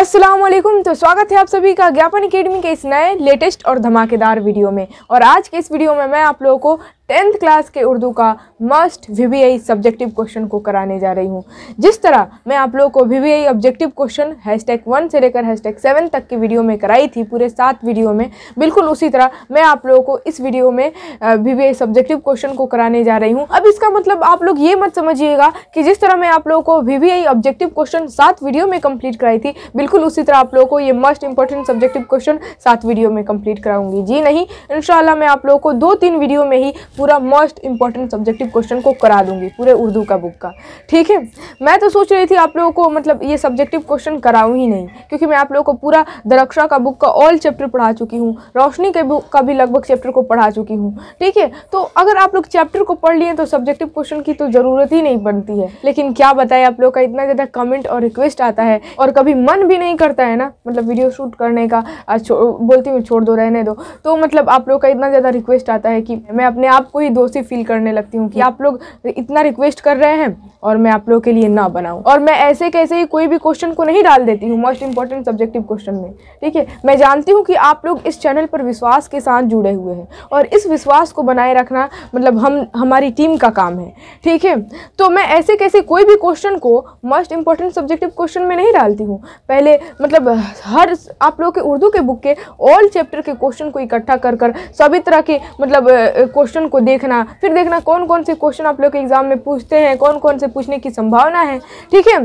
असलम तो स्वागत है आप सभी का ज्ञापन अकेडमी के इस नए लेटेस्ट और धमाकेदार वीडियो में और आज के इस वीडियो में मैं आप लोगों को टेंथ क्लास के उर्दू का must V V I subjective question को कराने जा रही हूँ जिस तरह मैं आप लोगों को V V I objective question tag one से लेकर टैग सेवन तक की वीडियो में कराई थी पूरे सात वीडियो में बिल्कुल उसी तरह मैं आप लोगों को इस वीडियो में V V I subjective question को कराने जा रही हूँ अब इसका मतलब आप लोग ये मत समझिएगा कि जिस तरह मैं आप लोगों को V V I objective question सात वीडियो में कम्प्लीट कराई थी बिल्कुल उसी तरह आप लोगों को ये मस्ट इंपॉर्टेंट सब्जेक्टिव क्वेश्चन सात वीडियो में कम्प्लीट कराऊंगी जी नहीं इन मैं आप लोगों को दो तीन वीडियो में ही पूरा मोस्ट इंपॉर्टेंट सब्जेक्टिव क्वेश्चन को करा दूंगी पूरे उर्दू का बुक का ठीक है मैं तो सोच रही थी आप लोगों को मतलब ये सब्जेक्टिव क्वेश्चन कराऊँ ही नहीं क्योंकि मैं आप लोगों को पूरा दरक्षा का बुक का ऑल चैप्टर पढ़ा चुकी हूँ रोशनी के बुक का भी लगभग चैप्टर को पढ़ा चुकी हूँ ठीक है तो अगर आप लोग चैप्टर को पढ़ लिए तो सब्जेक्टिव क्वेश्चन की तो ज़रूरत ही नहीं बनती है लेकिन क्या बताए आप लोग का इतना ज़्यादा कमेंट और रिक्वेस्ट आता है और कभी मन भी नहीं करता है ना मतलब वीडियो शूट करने का बोलती हूँ छोड़ दो रहने दो तो मतलब आप लोग का इतना ज़्यादा रिक्वेस्ट आता है कि मैं अपने आप आपको ही दोषी फील करने लगती हूँ कि आप लोग इतना रिक्वेस्ट कर रहे हैं और मैं आप लोगों के लिए ना बनाऊँ और मैं ऐसे कैसे ही कोई भी क्वेश्चन को नहीं डाल देती हूँ मोस्ट इंपॉर्टेंट सब्जेक्टिव क्वेश्चन में ठीक है मैं जानती हूँ कि आप लोग इस चैनल पर विश्वास के साथ जुड़े हुए हैं और इस विश्वास को बनाए रखना मतलब हम हमारी टीम का काम है ठीक है तो मैं ऐसे कैसे कोई भी क्वेश्चन को मोस्ट इंपॉर्टेंट सब्जेक्टिव क्वेश्चन में नहीं डालती हूँ पहले मतलब हर आप लोग के उर्दू के बुक के ऑल चैप्टर के क्वेश्चन को इकट्ठा कर कर सभी तरह के मतलब क्वेश्चन को देखना फिर देखना कौन कौन से क्वेश्चन आप लोग के एग्ज़ाम में पूछते हैं कौन कौन से पूछने की संभावना है ठीक है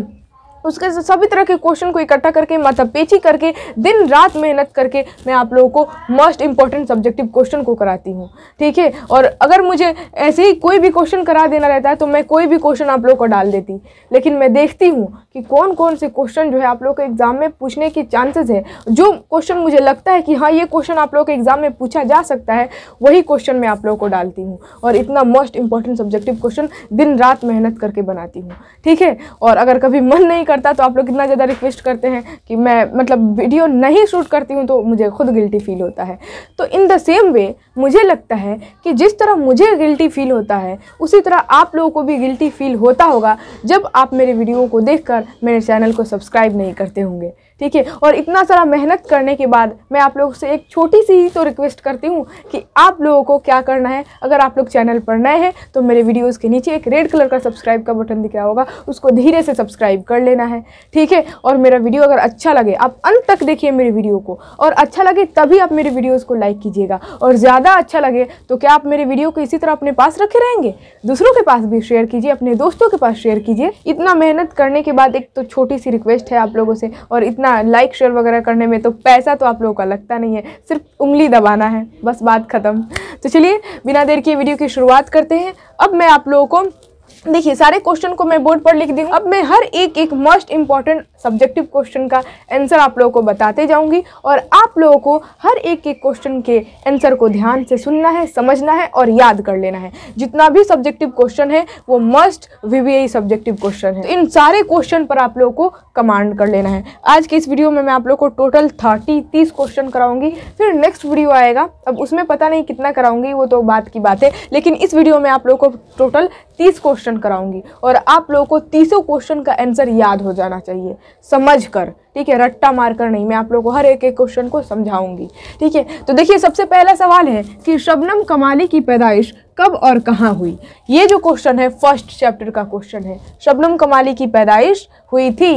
उसके सभी तरह के क्वेश्चन को इकट्ठा करके पेची करके दिन रात मेहनत करके मैं आप लोगों को मोस्ट इंपॉर्टेंट सब्जेक्टिव क्वेश्चन को कराती हूँ ठीक है और अगर मुझे ऐसे ही कोई भी क्वेश्चन करा देना रहता है तो मैं कोई भी क्वेश्चन आप लोग को डाल देती लेकिन मैं देखती हूँ कि कौन कौन से क्वेश्चन जो है आप लोग के एग्ज़ाम में पूछने के चांसेस है जो क्वेश्चन मुझे लगता है कि हाँ ये क्वेश्चन आप लोग के एग्ज़ाम में पूछा जा सकता है वही क्वेश्चन मैं आप लोगों को डालती हूँ और इतना मोस्ट इंपॉर्टेंट सब्जेक्टिव क्वेश्चन दिन रात मेहनत करके बनाती हूँ ठीक है और अगर कभी मन नहीं कर करता तो आप लोग इतना ज़्यादा रिक्वेस्ट करते हैं कि मैं मतलब वीडियो नहीं शूट करती हूँ तो मुझे खुद गिल्टी फील होता है तो इन द सेम वे मुझे लगता है कि जिस तरह मुझे गिल्टी फील होता है उसी तरह आप लोगों को भी गिल्टी फील होता होगा जब आप मेरे वीडियो को देख मेरे चैनल को सब्सक्राइब नहीं करते होंगे ठीक है और इतना सारा मेहनत करने के बाद मैं आप लोगों से एक छोटी सी तो रिक्वेस्ट करती हूँ कि आप लोगों को क्या करना है अगर आप लोग चैनल पर नए हैं तो मेरे वीडियोज़ के नीचे एक रेड कलर का सब्सक्राइब का बटन दिख रहा होगा उसको धीरे से सब्सक्राइब कर लेना है ठीक है और मेरा वीडियो अगर अच्छा लगे आप अंत तक देखिए मेरे वीडियो को और अच्छा लगे तभी आप मेरे वीडियोज़ को लाइक कीजिएगा और ज़्यादा अच्छा लगे तो क्या आप मेरे वीडियो को इसी तरह अपने पास रखे रहेंगे दूसरों के पास भी शेयर कीजिए अपने दोस्तों के पास शेयर कीजिए इतना मेहनत करने के बाद एक तो छोटी सी रिक्वेस्ट है आप लोगों से और इतना इतना लाइक शेयर वगैरह करने में तो पैसा तो आप लोगों का लगता नहीं है सिर्फ उंगली दबाना है बस बात ख़त्म तो चलिए बिना देर के वीडियो की शुरुआत करते हैं अब मैं आप लोगों को देखिए सारे क्वेश्चन को मैं बोर्ड पर लिख दी हूँ अब मैं हर एक एक मोस्ट इंपॉर्टेंट सब्जेक्टिव क्वेश्चन का आंसर आप लोगों को बताते जाऊंगी और आप लोगों को हर एक एक क्वेश्चन के आंसर को ध्यान से सुनना है समझना है और याद कर लेना है जितना भी सब्जेक्टिव क्वेश्चन है वो मस्ट वी सब्जेक्टिव क्वेश्चन है तो इन सारे क्वेश्चन पर आप लोगों को कमांड कर लेना है आज के इस वीडियो में मैं आप लोग को टोटल थर्टी तीस क्वेश्चन कराऊंगी फिर नेक्स्ट वीडियो आएगा अब उसमें पता नहीं कितना कराऊंगी वो तो बात की बात है लेकिन इस वीडियो में आप लोग को टोटल तीस क्वेश्चन कराऊंगी और आप लोगों को तीसों क्वेश्चन का आंसर याद हो जाना चाहिए समझ कर ठीक है रट्टा मारकर नहीं मैं आप लोगों को हर एक एक क्वेश्चन को समझाऊंगी ठीक है तो देखिए सबसे पहला सवाल है कि शबनम कमाली की पैदाइश कब और कहाँ हुई ये जो क्वेश्चन है फर्स्ट चैप्टर का क्वेश्चन है शबनम कमाली की पैदाइश हुई थी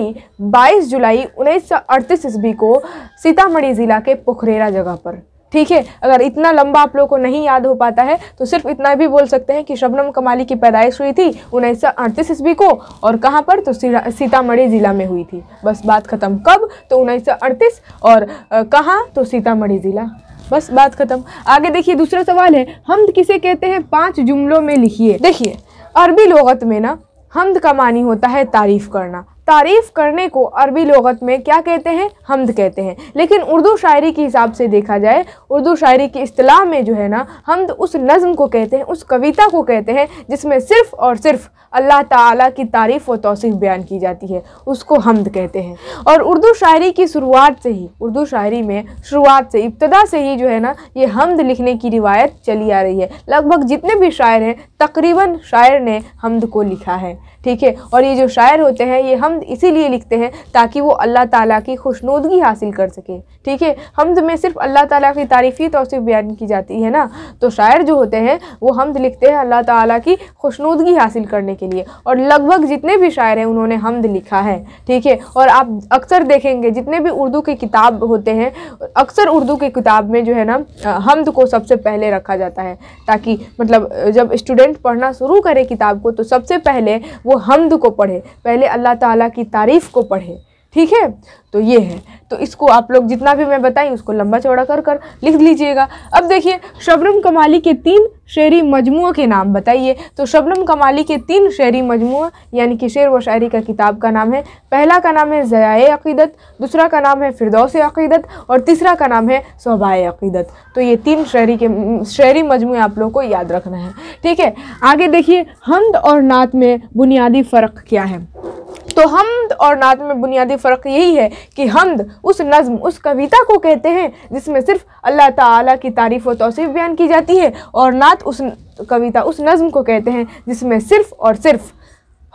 22 जुलाई उन्नीस सौ ईस्वी को सीतामढ़ी ज़िला के पुखरेरा जगह पर ठीक है अगर इतना लंबा आप लोगों को नहीं याद हो पाता है तो सिर्फ इतना भी बोल सकते हैं कि शबनम कमाली की पैदाइश हुई थी उन्नीस सौ अड़तीस ईस्वी को और कहाँ पर तो सीतामढ़ी ज़िला में हुई थी बस बात ख़त्म कब तो उन्नीस सौ अड़तीस और कहाँ तो सीतामढ़ी ज़िला बस बात ख़त्म आगे देखिए दूसरा सवाल है हमद किसे कहते हैं पाँच जुमलों में लिखिए देखिए अरबी लगत में ना हमद का मानी होता है तारीफ़ करना तारीफ़ करने को अरबी लगत में क्या कहते हैं हमद कहते हैं लेकिन उर्दू शायरी के हिसाब से देखा जाए उर्दू शायरी की अतलाह में जो है ना हमद उस नज़म को कहते हैं उस कविता को कहते हैं जिसमें सिर्फ़ और सिर्फ़ अल्लाह ताला की तारीफ़ व तोसीफ़ बयान की जाती है उसको हमद कहते हैं और उर्दू शायरी की शुरुआत से ही उर्दू शायरी में शुरुआत से इब्तदा से ही जो है ना ये हमद लिखने की रिवायत चली आ रही है लगभग जितने भी शायर हैं तकरीबन शायर ने हमद को लिखा है ठीक है और ये जो शायर होते हैं ये हम इसीलिए लिखते हैं ताकि वो अल्लाह ताला की खुशनूदगी हासिल कर सके ठीक है हमद में सिर्फ अल्लाह ताला की तारीफ़ी तोसीफ़ बयान की जाती है ना तो शायर जो होते हैं वो हमद लिखते हैं अल्लाह ताला की खुशनूदगी हासिल करने के लिए और लगभग जितने भी शायर हैं उन्होंने हमद लिखा है ठीक है और आप अक्सर देखेंगे जितने भी उर्दू के किताब होते हैं अक्सर उर्दू के किताब में जो है ना हमद को सबसे पहले रखा जाता है ताकि मतलब जब स्टूडेंट पढ़ना शुरू करे किताब को तो सबसे पहले वो हमद को पढ़े पहले अल्लाह ताला की तारीफ़ को पढ़े ठीक है तो ये है तो इसको आप लोग जितना भी मैं बताई उसको लंबा चौड़ा कर कर लिख लीजिएगा अब देखिए शबनम कमाली के तीन शेरी मजमू के नाम बताइए तो शबनम कमाली के तीन शेरी मजमू यानी कि शेर व शायरी का किताब का नाम है पहला का नाम है ज़याए अकीदत दूसरा का नाम है फिरदौस अकीदत और तीसरा का नाम है सौबाए अकीदत तो ये तीन शहरी के शायरी मजमू आप लोग को याद रखना है ठीक है आगे देखिए हमद और नात में बुनियादी फ़र्क क्या है तो हमद और नात में बुनियादी फ़र्क यही है कि हमद उस नज़म उस कविता को कहते हैं जिसमें सिर्फ अल्लाह ताला की तारीफ़ व तोसीफ़ बयान की जाती है और नात उस कविता उस नज़म को कहते हैं जिसमें सिर्फ़ और सिर्फ़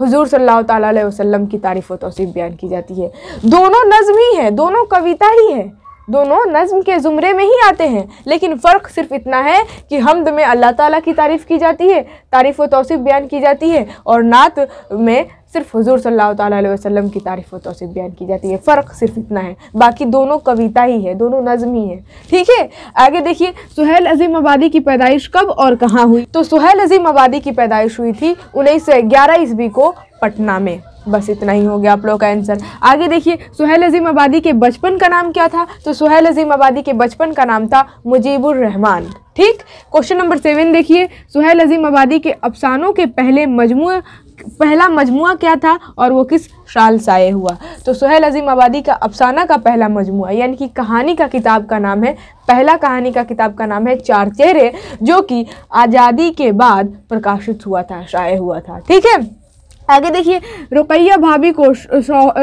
हजूर अलैहि वसल्लम की तारीफ़ व तोसीफ़ बयान की जाती है दोनों नज़म ही हैं दोनों कविता ही है दोनों नज़म के ज़ुमरे में ही आते हैं लेकिन फ़र्क सिर्फ इतना है कि हमद में अल्लाह ताला की तारीफ़ की जाती है तारीफ़ व तोसीफ़ बयान की जाती है और नात में सिर्फ हजूर सल्ला वसम की तारीफ व तोसीफ़ बयान की जाती है फ़र्क सिर्फ इतना है बाकी दोनों कविता ही है दोनों नज़म ही है ठीक है आगे देखिए सुहेल अजीम आबादी की पैदाइश कब और कहाँ हुई तो सुहेल अजीम आबादी की पैदाइश हुई थी उन्नीस सौ ग्यारह ईस्वी को पटना में बस इतना ही हो गया आप लोगों का आंसर आगे देखिए सुहेल अजीम आबादी के बचपन का नाम क्या था तो सुहेल अजीम आबादी के बचपन का नाम था मुजीबुर रहमान ठीक क्वेश्चन नंबर सेवन देखिए सुहेल अजीम आबादी के अफसानों के पहले मजमू पहला मजमु क्या था और वो किस साल शाये हुआ तो सोहेल अजीम आबादी का अफसाना का पहला मजमू यानी कि कहानी का किताब का नाम है पहला कहानी का किताब का नाम है चार चेहरे जो कि आज़ादी के बाद प्रकाशित हुआ था शाये हुआ था ठीक है आगे देखिए रुकैया भाभी को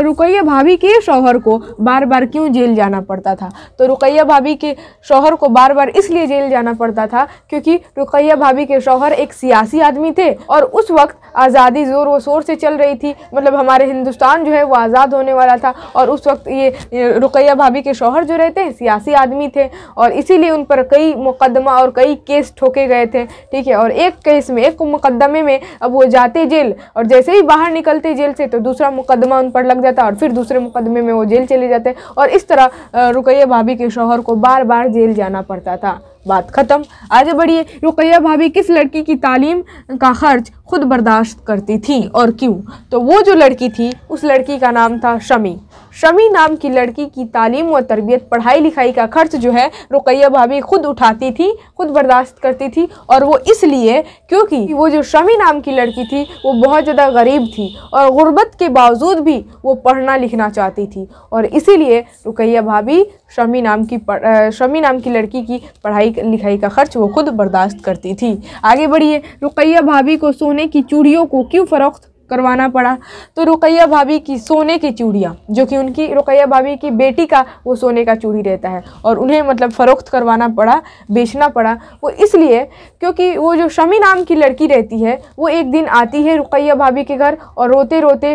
रुकैया भाभी के शौहर को बार बार क्यों जेल जाना पड़ता था तो रुकैया भाभी के शौहर को बार बार इसलिए जेल जाना पड़ता था क्योंकि रुकैया भाभी के शौहर एक सियासी आदमी थे और उस वक्त आज़ादी ज़ोर व शोर से चल रही थी मतलब हमारे हिंदुस्तान जो है वो आज़ाद होने वाला था और उस वक्त ये रुकैया भाभी के शौहर जो रहते हैं सियासी आदमी थे और इसीलिए उन पर कई मुकदमा और कई केस ठोके गए थे ठीक है और एक केस में एक मुकदमे में अब वो जाते जेल और जैसे जैसे ही बाहर निकलते जेल से तो दूसरा मुकदमा उन पर लग जाता और फिर दूसरे मुकदमे में वो जेल चले जाते और इस तरह रुकैया भाभी के शोहर को बार बार जेल जाना पड़ता था बात ख़त्म आगे बढ़िए रुकैया भाभी किस लड़की की तालीम का खर्च खुद बर्दाश्त करती थी और क्यों तो वो जो लड़की थी उस लड़की का नाम था शमी शमी नाम की लड़की की तालीम व तरबियत पढ़ाई लिखाई का खर्च जो है रुकैया भाभी खुद उठाती थी खुद बर्दाश्त करती थी और वो इसलिए क्योंकि वो जो शमी नाम की लड़की थी वो बहुत ज़्यादा गरीब थी और ग़ुरबत के बावजूद भी वो पढ़ना लिखना चाहती थी और इसीलिए रुकैया भाभी शमी नाम की शमी नाम की लड़की की पढ़ाई लिखाई का खर्च वो खुद बर्दाश्त करती थी आगे बढ़िए रुकैया भाभी को सोने की चूड़ियों को क्यों फ़रोख्त करवाना पड़ा तो रुकैया भाभी की सोने की चूड़ियाँ जो कि उनकी रुकैया भाभी की बेटी का वो सोने का चूड़ी रहता है और उन्हें मतलब फ़रोख्त करवाना पड़ा बेचना पड़ा वो इसलिए क्योंकि वो जो शमी नाम की लड़की रहती है वो एक दिन आती है रुकैया भाभी के घर और रोते रोते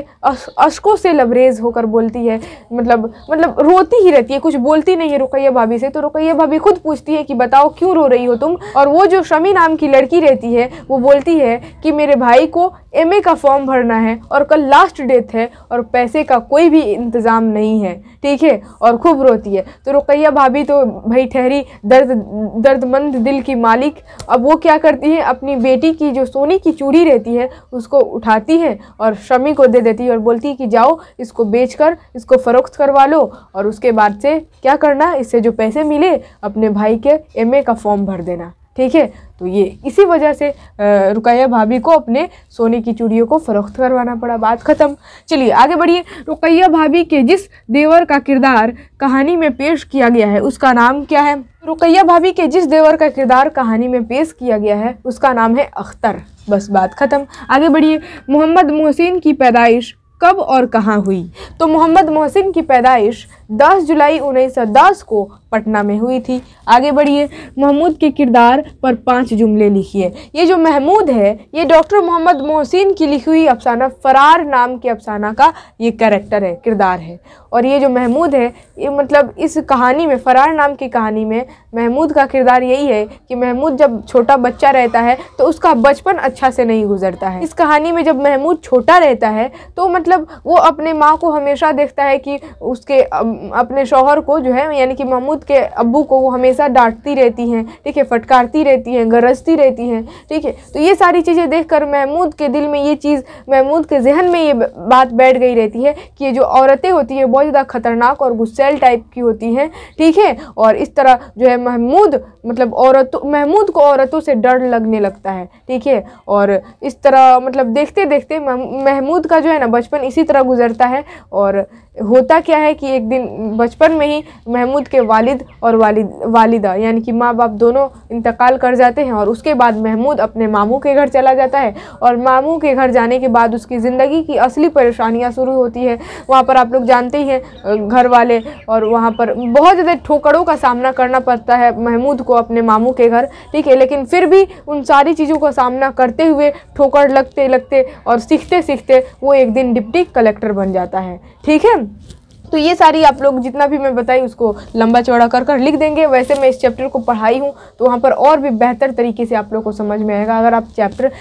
अशकों से लबरेज होकर बोलती है मतलब मतलब रोती ही रहती है कुछ बोलती नहीं है रुकैया भाभी से तो रुकैया भाभी खुद पूछती है कि बताओ क्यों रो रही हो तुम और वो जो शमी नाम की लड़की रहती है वो बोलती है कि मेरे भाई को एम का फॉर्म भरना है और कल लास्ट डेट है और पैसे का कोई भी इंतज़ाम नहीं है ठीक है और खूब रोती है तो रुकैया भाभी तो भाई ठहरी दर्द दर्दमंद दिल की मालिक अब वो क्या करती है अपनी बेटी की जो सोने की चूड़ी रहती है उसको उठाती है और शमी को दे देती है और बोलती है कि जाओ इसको बेच कर इसको फ़रोख्त करवा लो और उसके बाद से क्या करना इससे जो पैसे मिले अपने भाई के एम का फॉर्म भर देना ठीक है तो ये इसी वजह से रुकैया भाभी को अपने सोने की चूड़ियों को फ़रोख्त करवाना पड़ा बात ख़त्म चलिए आगे बढ़िए रुकैया भाभी के जिस देवर का किरदार कहानी में पेश किया गया है उसका नाम क्या है रुकैया भाभी के जिस देवर का किरदार कहानी में पेश किया गया है उसका नाम है अख्तर बस बात ख़त्म आगे बढ़िए मोहम्मद मोहसिन की पैदाइश कब और कहाँ हुई तो मोहम्मद मोहसिन की पैदाइश 10 जुलाई 1910 को पटना में हुई थी आगे बढ़िए महमूद के किरदार पर पांच जुमले लिखिए ये जो महमूद है ये डॉक्टर मोहम्मद मोहसिन की लिखी हुई अफसाना फ़रार नाम के अफसाना का ये करेक्टर है किरदार है और ये जो महमूद है ये मतलब इस कहानी में फ़रार नाम की कहानी में महमूद का किरदार यही है कि महमूद जब छोटा बच्चा रहता है तो उसका बचपन अच्छा से नहीं गुजरता है इस कहानी में जब महमूद छोटा रहता है तो मतलब वो अपने माँ को हमेशा देखता है कि उसके अपने शोहर को जो है यानी कि महमूद के अबू को वो हमेशा डांटती रहती हैं ठीक है फटकारती रहती हैं गरजती रहती हैं ठीक है तो ये सारी चीज़ें देखकर महमूद के दिल में ये चीज़ महमूद के जहन में ये बात बैठ गई रहती है कि ये जो औरतें होती हैं बहुत ज़्यादा ख़तरनाक और गुस्सेल टाइप की होती हैं ठीक है और इस तरह जो है महमूद मतलब औरतों महमूद को औरतों से डर लगने लगता है ठीक है और इस तरह मतलब देखते देखते महमूद का जो है ना बचपन इसी तरह गुजरता है और होता क्या है कि एक दिन बचपन में ही महमूद के वालिद और वालिद वालिदा यानी कि माँ बाप दोनों इंतकाल कर जाते हैं और उसके बाद महमूद अपने मामू के घर चला जाता है और मामू के घर जाने के बाद उसकी ज़िंदगी की असली परेशानियाँ शुरू होती है वहाँ पर आप लोग जानते ही हैं घर वाले और वहाँ पर बहुत ज़्यादा ठोकरों का सामना करना पड़ता है महमूद को अपने मामू के घर ठीक है लेकिन फिर भी उन सारी चीज़ों का सामना करते हुए ठोकर लगते लगते और सीखते सीखते वो एक दिन डिप्टी कलेक्टर बन जाता है ठीक है तो ये सारी आप लोग जितना भी मैं बताई उसको लंबा चौड़ा कर कर लिख देंगे वैसे मैं इस चैप्टर को पढ़ाई हूँ तो वहाँ पर और भी बेहतर तरीके से आप लोग को समझ में आएगा अगर आप चैप्टर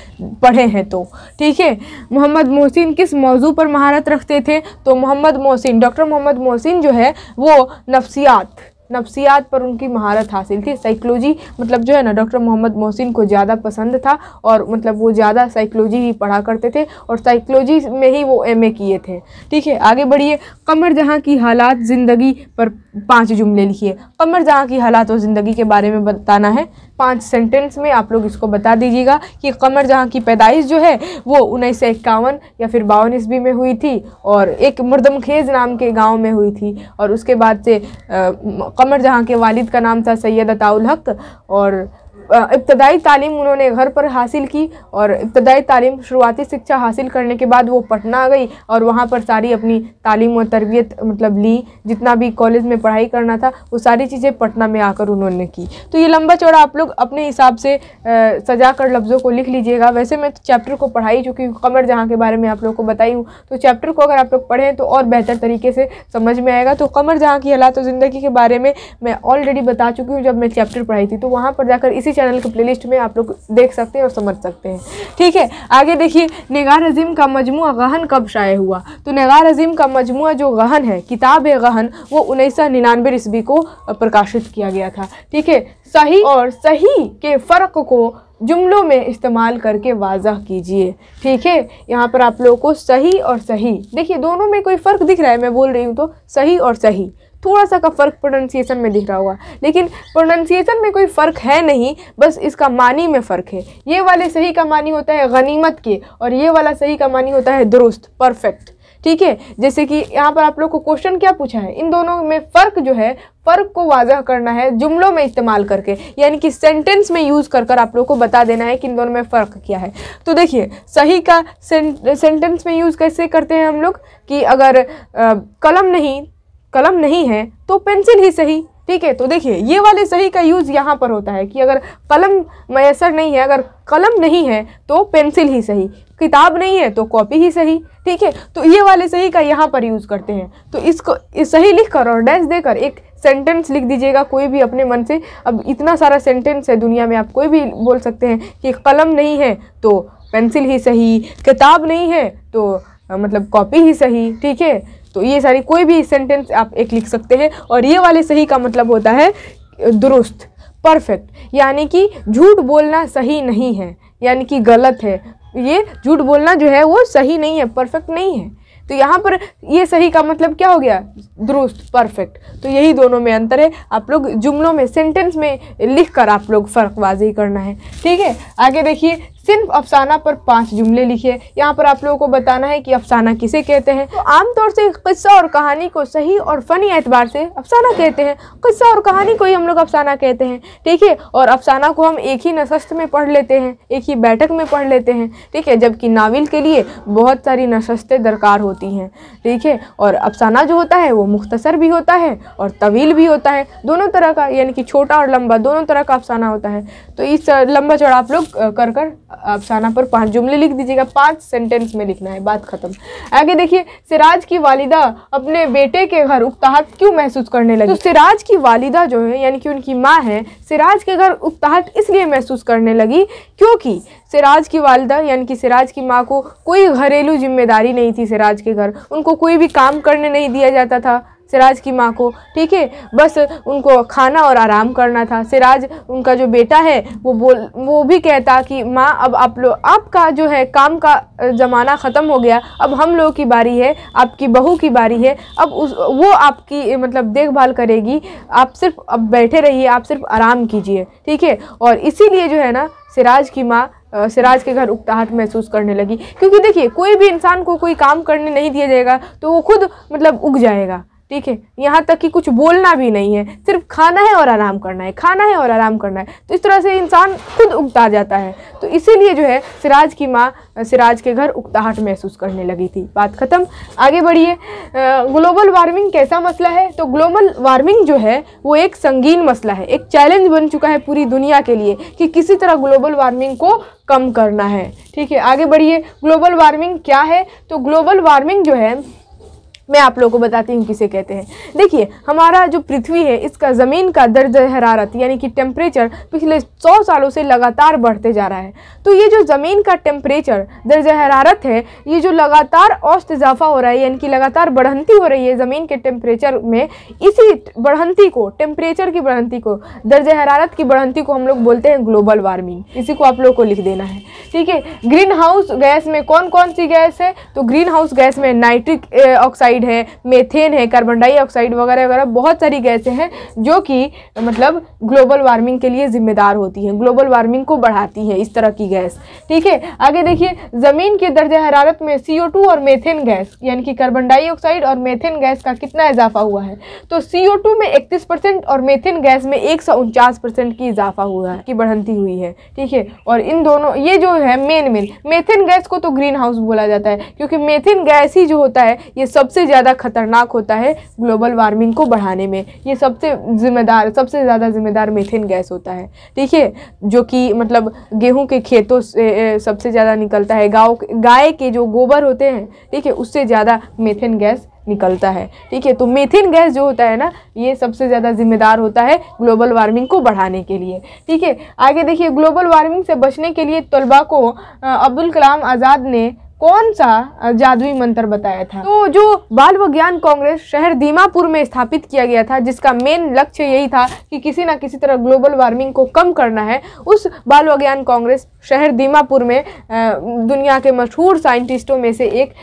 पढ़े हैं तो ठीक है मोहम्मद मोहसिन किस मौजू पर महारत रखते थे तो मोहम्मद मोहसिन डॉक्टर मोहम्मद मोहसिन जो है वो नफ्सियात नफसियात पर उनकी महारत हासिल थी साइकोलॉजी मतलब जो है ना डॉक्टर मोहम्मद मोहसिन को ज़्यादा पसंद था और मतलब वो ज़्यादा साइकोलॉजी ही पढ़ा करते थे और साइकोलॉजी में ही वो एमए किए थे ठीक है आगे बढ़िए कमर जहाँ की हालात ज़िंदगी पर पांच जुमले लिखिए कमर जहाँ की हालात और ज़िंदगी के बारे में बताना है पाँच सेंटेंस में आप लोग इसको बता दीजिएगा कि कमर जहाँ की पैदाइश जो है वो उन्नीस या फिर बावन ईस्वी में हुई थी और एक मुर्दमखेज़ नाम के गाँव में हुई थी और उसके बाद से आ, कमर जहाँ के वालिद का नाम था सैयद अताउल हक और इब्तदाई तालीम उन्होंने घर पर हासिल की और इब्तदाई तालीम शुरुआती शिक्षा हासिल करने के बाद वो पटना आ गई और वहाँ पर सारी अपनी तालीम और तरबियत मतलब ली जितना भी कॉलेज में पढ़ाई करना था वो सारी चीज़ें पटना में आकर उन्होंने की तो ये लंबा चौड़ा आप लोग अपने हिसाब से आ, सजा कर लफ्ज़ों को लिख लीजिएगा वैसे मैं तो चैप्टर को पढ़ाई चूँकि कमर जहाँ के बारे में आप लोग को बताई हूँ तो चैप्टर को अगर आप लोग पढ़ें तो और बेहतर तरीके से समझ में आएगा तो कमर जहाँ की हालात और ज़िंदगी के बारे में मैं ऑलरेडी बता चुकी हूँ जब मैं चैप्टर पढ़ाई थी तो वहाँ पर जाकर इसी चैनल के प्लेलिस्ट में आप लोग देख सकते हैं और समझ सकते हैं ठीक है आगे देखिए निगार अजीम का मजमू गहन कब शाये हुआ तो निगार अजीम का मजमू जो गहन है किताब गहन वो उन्नीस सौ निन्यानवे ईस्वी को प्रकाशित किया गया था ठीक है सही और सही के फ़र्क को जुमलों में इस्तेमाल करके वाजह कीजिए ठीक है यहाँ पर आप लोगों को सही और सही देखिए दोनों में कोई फ़र्क दिख रहा है मैं बोल रही हूँ तो सही और सही थोड़ा सा का फ़र्क प्रोनाउंसिएशन में दिख रहा होगा लेकिन प्रोनाउंसिएशन में कोई फ़र्क है नहीं बस इसका मानी में फ़र्क है ये वाले सही का मानी होता है गनीमत के और ये वाला सही का मानी होता है दुरुस्त परफेक्ट ठीक है जैसे कि यहाँ पर आप लोग को क्वेश्चन क्या पूछा है इन दोनों में फ़र्क जो है फ़र्क को वाजह करना है जुमलों में इस्तेमाल करके यानी कि सेंटेंस में यूज़ कर कर आप लोग को बता देना है कि इन दोनों में फ़र्क क्या है तो देखिए सही का सेंटेंस में यूज़ कैसे करते हैं हम लोग कि अगर आ, कलम नहीं कलम नहीं है तो पेंसिल ही सही ठीक है तो देखिए ये वाले सही का यूज़ यहाँ पर होता है कि अगर कलम मैसर नहीं है अगर कलम नहीं है तो पेंसिल ही सही किताब नहीं है तो कॉपी ही सही ठीक है तो ये वाले सही का यहाँ पर यूज़ करते हैं तो इसको इस सही लिख कर और डैश देकर एक सेंटेंस लिख दीजिएगा कोई भी अपने मन से अब इतना सारा सेंटेंस है दुनिया में आप कोई भी बोल सकते हैं कि कलम नहीं है तो पेंसिल ही सही किताब नहीं है तो मतलब कॉपी ही सही ठीक है तो ये सारी कोई भी सेंटेंस आप एक लिख सकते हैं और ये वाले सही का मतलब होता है दुरुस्त परफेक्ट यानी कि झूठ बोलना सही नहीं है यानी कि गलत है ये झूठ बोलना जो है वो सही नहीं है परफेक्ट नहीं है तो यहाँ पर ये सही का मतलब क्या हो गया दुरुस्त परफेक्ट तो यही दोनों में अंतर है आप लोग जुमलों में सेंटेंस में लिख कर आप लोग फ़र्कबाजी करना है ठीक है आगे देखिए सिर्फ अफसाना पर पाँच जुमले लिखिए यहाँ पर आप लोगों को बताना है कि अफसाना किसे कहते हैं तो आमतौर से किस्सा और कहानी को सही और फ़नी एतबार से अफसाना कहते हैं किस्सा और कहानी को ही हम लोग अफसाना कहते हैं ठीक है और अफसाना को हम एक ही नशस्त में पढ़ लेते हैं एक ही बैठक में पढ़ लेते हैं ठीक है जबकि नावल के लिए बहुत सारी नशस्तें दरकार होती हैं ठीक है और अफसाना जो होता है वो मुख्तसर भी होता है और तवील भी होता है दोनों तरह का यानी कि छोटा और लंबा दोनों तरह का अफसाना होता है तो इस लंबा चौड़ा आप लोग कर कर आप पर पांच जुमले लिख दीजिएगा पांच सेंटेंस में लिखना है बात खत्म आगे देखिए सिराज की वालिदा अपने बेटे के घर उकताहट क्यों महसूस करने लगी तो सिराज की वालिदा जो है यानी कि उनकी माँ है सिराज के घर उकताहट इसलिए महसूस करने लगी क्योंकि सिराज की वालदा यानी कि सिराज की माँ को कोई घरेलू जिम्मेदारी नहीं थी सिराज के घर उनको कोई भी काम करने नहीं दिया जाता था सिराज की माँ को ठीक है बस उनको खाना और आराम करना था सिराज उनका जो बेटा है वो बोल वो भी कहता कि माँ अब आप लोग आपका जो है काम का ज़माना ख़त्म हो गया अब हम लोगों की बारी है आपकी बहू की बारी है अब उस वो आपकी मतलब देखभाल करेगी आप सिर्फ अब बैठे रहिए आप सिर्फ आराम कीजिए ठीक है और इसीलिए जो है ना सिराज की माँ सिराज के घर उकताहट महसूस करने लगी क्योंकि देखिए कोई भी इंसान को कोई काम करने नहीं दिया जाएगा तो वो खुद मतलब उग जाएगा ठीक है यहाँ तक कि कुछ बोलना भी नहीं है सिर्फ खाना है और आराम करना है खाना है और आराम करना है तो इस तरह से इंसान खुद उगता जाता है तो इसीलिए जो है सिराज की माँ सिराज के घर उगताहट महसूस करने लगी थी बात ख़त्म आगे बढ़िए ग्लोबल वार्मिंग कैसा मसला है तो ग्लोबल वार्मिंग जो है वो एक संगीन मसला है एक चैलेंज बन चुका है पूरी दुनिया के लिए कि किसी तरह ग्लोबल वार्मिंग को कम करना है ठीक है आगे बढ़िए ग्लोबल वार्मिंग क्या है तो ग्लोबल वार्मिंग जो है मैं आप लोगों को बताती हूँ किसे कहते हैं देखिए हमारा जो पृथ्वी है इसका ज़मीन का दर्ज हरारत यानी कि टेम्परेचर पिछले सौ सालों से लगातार बढ़ते जा रहा है तो ये जो ज़मीन का टेम्परेचर दर्ज हरारत है ये जो लगातार औस्त इजाफा हो रहा है यानी कि लगातार बढ़ती हो रही है ज़मीन के टेम्परेचर में इसी बढ़ती को टेम्परेचर की बढ़ती को दर्ज हरारत की बढ़ंती को हम लोग बोलते हैं ग्लोबल वार्मिंग इसी को आप लोग को लिख देना है ठीक है ग्रीन हाउस गैस में कौन कौन सी गैस है तो ग्रीन हाउस गैस में नाइट्रिक ऑक्साइड ऑक्साइड है मेथेन है कार्बन डाइऑक्साइड वगैरह वगैरह बहुत सारी गैसें हैं जो कि मतलब ग्लोबल वार्मिंग के लिए जिम्मेदार होती हैं ग्लोबल वार्मिंग को बढ़ाती हैं इस तरह की गैस ठीक है आगे देखिए ज़मीन के दर्ज हरारत में सी और मेथेन गैस यानी कि कार्बन डाइऑक्साइड और मेथेन गैस का कितना इजाफा हुआ है तो सी में इकतीस और मेथेन गैस में एक की इजाफा हुआ है की बढ़ती हुई है ठीक है और इन दोनों ये जो है मेन मेन मेथेन गैस को तो ग्रीन हाउस बोला जाता है क्योंकि मेथेन गैस ही जो होता है ये सबसे ज़्यादा खतरनाक होता है ग्लोबल वार्मिंग को बढ़ाने में ये सबसे जिम्मेदार सबसे ज़्यादा जिम्मेदार मीथेन गैस होता है ठीक है जो कि मतलब गेहूँ के खेतों से सबसे ज़्यादा निकलता है गाँव गाय के जो गोबर होते हैं ठीक है उससे ज़्यादा मीथेन गैस निकलता है ठीक है तो मेथिन गैस जो होता है ना ये सबसे ज़्यादा जिम्मेदार होता है ग्लोबल वार्मिंग को बढ़ाने के लिए ठीक है आगे देखिए ग्लोबल वार्मिंग से बचने के लिए तलबा को अब्दुल कलाम आज़ाद ने कौन सा जादुई मंत्र बताया था तो जो बाल विज्ञान कांग्रेस शहर दीमापुर में स्थापित किया गया था जिसका मेन लक्ष्य यही था कि किसी ना किसी तरह ग्लोबल वार्मिंग को कम करना है उस बाल विज्ञान कांग्रेस शहर दीमापुर में दुनिया के मशहूर साइंटिस्टों में से एक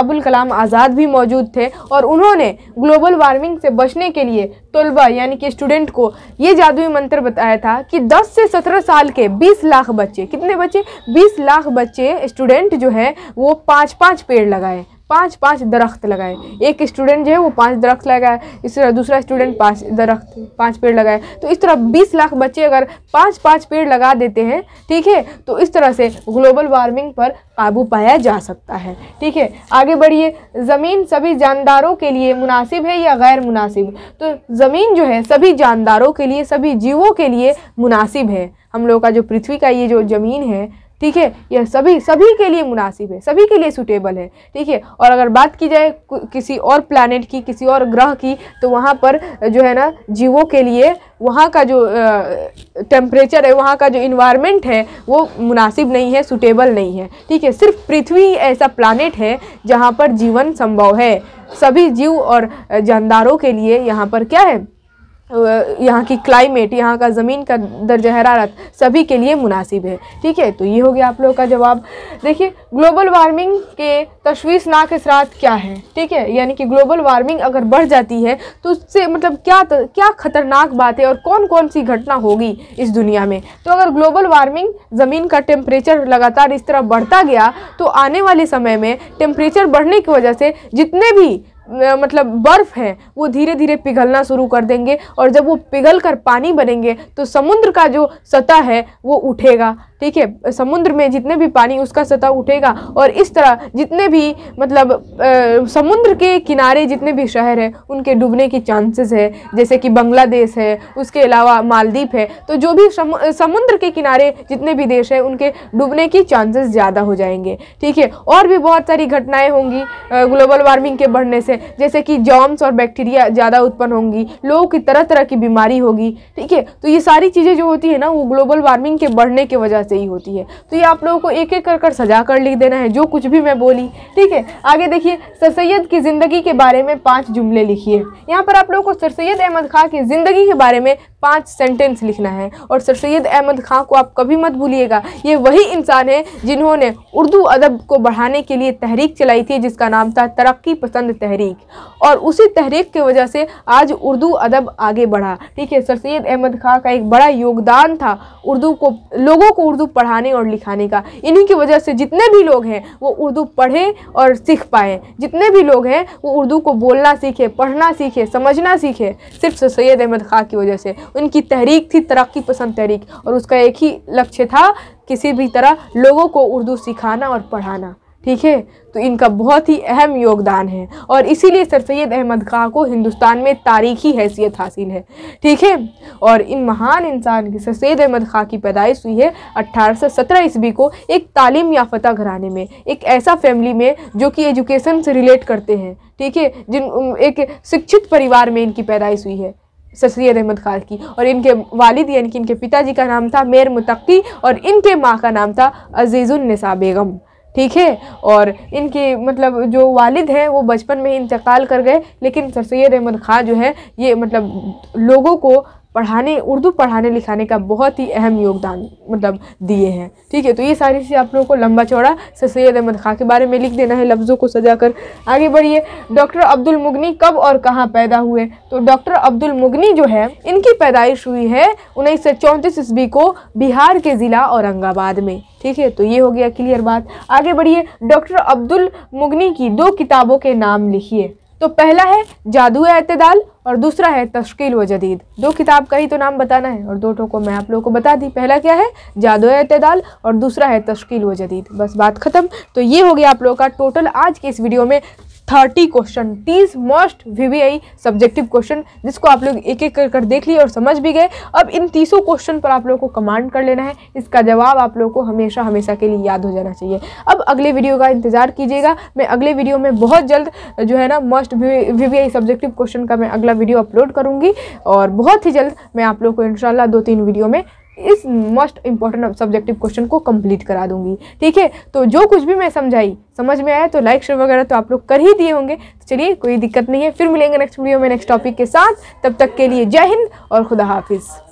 अबुल कलाम आज़ाद भी मौजूद थे और उन्होंने ग्लोबल वार्मिंग से बचने के लिए तलबा यानी कि स्टूडेंट को ये जादुई मंत्र बताया था कि 10 से 17 साल के 20 लाख बच्चे कितने बच्चे 20 लाख बच्चे स्टूडेंट जो है है वो पाँच पाँच पेड़ लगाए पाँच पाँच दरख्त लगाए एक स्टूडेंट जो है वो पाँच दरख्त लगाए इस तरह दूसरा स्टूडेंट पाँच दरख्त पाँच पेड़ लगाए तो इस तरह बीस लाख बच्चे अगर पाँच पाँच पेड़ लगा देते हैं ठीक है तो इस तरह से ग्लोबल वार्मिंग पर काबू पाया जा सकता है ठीक है आगे बढ़िए ज़मीन सभी जानदारों के लिए मुनासिब है या गैर मुनासिब तो ज़मीन जो है सभी जानदारों के लिए सभी जीवों के लिए मुनासिब है हम लोग का जो पृथ्वी का ये जो ज़मीन है ठीक है यह सभी सभी के लिए मुनासिब है सभी के लिए सूटेबल है ठीक है और अगर बात की जाए किसी और प्लानट की किसी और ग्रह की तो वहाँ पर जो है ना जीवों के लिए वहाँ का जो टेम्परेचर है वहाँ का जो इन्वायरमेंट है वो मुनासिब नहीं है सुटेबल नहीं है ठीक है सिर्फ पृथ्वी ऐसा प्लानट है जहाँ पर जीवन संभव है सभी जीव और जानदारों के लिए यहाँ पर क्या है यहाँ की क्लाइमेट यहाँ का ज़मीन का दर्ज हरारत सभी के लिए मुनासिब है ठीक है तो ये हो गया आप लोगों का जवाब देखिए ग्लोबल वार्मिंग के तश्वीशनाक असरात क्या है ठीक है यानी कि ग्लोबल वार्मिंग अगर बढ़ जाती है तो उससे मतलब क्या क्या ख़तरनाक बात है और कौन कौन सी घटना होगी इस दुनिया में तो अगर ग्लोबल वार्मिंग ज़मीन का टेम्परेचर लगातार इस तरह बढ़ता गया तो आने वाले समय में टेम्परेचर बढ़ने की वजह से जितने भी मतलब बर्फ़ हैं वो धीरे धीरे पिघलना शुरू कर देंगे और जब वो पिघल कर पानी बनेंगे तो समुद्र का जो सतह है वो उठेगा ठीक है समुद्र में जितने भी पानी उसका सतह उठेगा और इस तरह जितने भी मतलब आ, समुद्र के किनारे जितने भी शहर हैं उनके डूबने की चांसेस है जैसे कि बांग्लादेश है उसके अलावा मालदीप है तो जो भी समुद्र के किनारे जितने भी देश हैं उनके डूबने की चांसेस ज़्यादा हो जाएंगे ठीक है और भी बहुत सारी घटनाएँ होंगी ग्लोबल वार्मिंग के बढ़ने से है जैसे कि जॉम्स और बैक्टीरिया ज़्यादा उत्पन्न होंगी लोगों की तरह तरह की बीमारी होगी ठीक है तो ये सारी चीज़ें जो होती है ना वो ग्लोबल वार्मिंग के बढ़ने की वजह से ही होती है तो ये आप लोगों को एक एक कर कर सजा कर लिख देना है जो कुछ भी मैं बोली ठीक है आगे देखिए सर सैद की ज़िंदगी के बारे में पाँच जुमले लिखिए यहाँ पर आप लोगों को सर सैद अहमद खां की ज़िंदगी के बारे में पाँच सेंटेंस लिखना है और सर सैद अहमद खां को आप कभी मत भूलिएगा ये वही इंसान है जिन्होंने उर्दू अदब को बढ़ाने के लिए तहरीक चलाई थी जिसका नाम था तरक्की पसंद तहरीक तहरीक और उसी तहरीक की वजह से आज उर्दू अदब आगे बढ़ा ठीक है सर सैद अहमद खां का एक बड़ा योगदान था उर्दू को लोगों को उर्दू पढ़ाने और लिखाने का इन्हीं की वजह से जितने भी लोग हैं वो उर्दू पढ़ें और सीख पाए जितने भी लोग हैं वो उर्दू को बोलना सीखे पढ़ना सीखे समझना सीखे सिर्फ सर सैद अहमद खां की वजह से उनकी तहरीक थी तरक्की पसंद तहरीक और उसका एक ही लक्ष्य था किसी भी तरह लोगों को उर्दू सिखाना और पढ़ाना ठीक है तो इनका बहुत ही अहम योगदान है और इसीलिए सर सैद अहमद खां को हिंदुस्तान में तारीखी हैसियत हासिल है ठीक है और इन महान इंसान की सर सैद अहमद खां की पैदाइश हुई है अट्ठारह सौ सत्रह ईस्वी को एक तालीम याफ्ता घराने में एक ऐसा फैमिली में जो कि एजुकेशन से रिलेट करते हैं ठीक है जिन एक शिक्षित परिवार में इनकी पैदाइश हुई है सर सैद अहमद खान की और इनके वालिद यानी कि इनके पिताजी का नाम था मेर मुतकी और इनके माँ का नाम था अजीज़ुलनसा बेगम ठीक है और इनके मतलब जो वालिद हैं वो बचपन में ही इंतकाल कर गए लेकिन सर सैद अहमद ख़ां जो है ये मतलब लोगों को पढ़ाने उर्दू पढ़ाने लिखाने का बहुत ही अहम योगदान मतलब दिए हैं ठीक है तो ये सारी चीज़ें आप लोगों को लंबा चौड़ा सर सैद अहमद खां के बारे में लिख देना है लफ्ज़ों को सजा कर आगे बढ़िए डॉक्टर अब्दुल मुगनी कब और कहाँ पैदा हुए तो डॉक्टर अब्दुल मुगनी जो है इनकी पैदाइश हुई है उन्नीस सौ चौंतीस ईस्वी को बिहार के ज़िला औरंगाबाद में ठीक है तो ये हो गया क्लियर बात आगे बढ़िए डॉक्टर अब्दुल मुगनी की दो किताबों के नाम लिखिए तो पहला है जादू अतदाल और दूसरा है तश्कील व जदीद दो किताब का ही तो नाम बताना है और दो टों को मैं आप लोगों को बता दी पहला क्या है जादू अतदाल और दूसरा है तश्कील व जदीद बस बात ख़त्म तो ये हो गया आप लोगों का टोटल आज के इस वीडियो में थर्टी क्वेश्चन तीस मोस्ट वीवीआई सब्जेक्टिव क्वेश्चन जिसको आप लोग एक एक कर कर देख लिए और समझ भी गए अब इन तीसों क्वेश्चन पर आप लोगों को कमांड कर लेना है इसका जवाब आप लोगों को हमेशा हमेशा के लिए याद हो जाना चाहिए अब अगले वीडियो का इंतजार कीजिएगा मैं अगले वीडियो में बहुत जल्द जो है ना मोस्ट वीवीआई सब्जेक्टिव क्वेश्चन का मैं अगला वीडियो अपलोड करूँगी और बहुत ही जल्द मैं आप लोग को इन दो तीन वीडियो में इस मोस्ट इंपॉर्टेंट सब्जेक्टिव क्वेश्चन को कंप्लीट करा दूंगी ठीक है तो जो कुछ भी मैं समझाई समझ में आया तो लाइक शेयर वगैरह तो आप लोग कर ही दिए होंगे तो चलिए कोई दिक्कत नहीं है फिर मिलेंगे नेक्स्ट वीडियो में नेक्स्ट टॉपिक के साथ तब तक के लिए जय हिंद और खुदा हाफिज़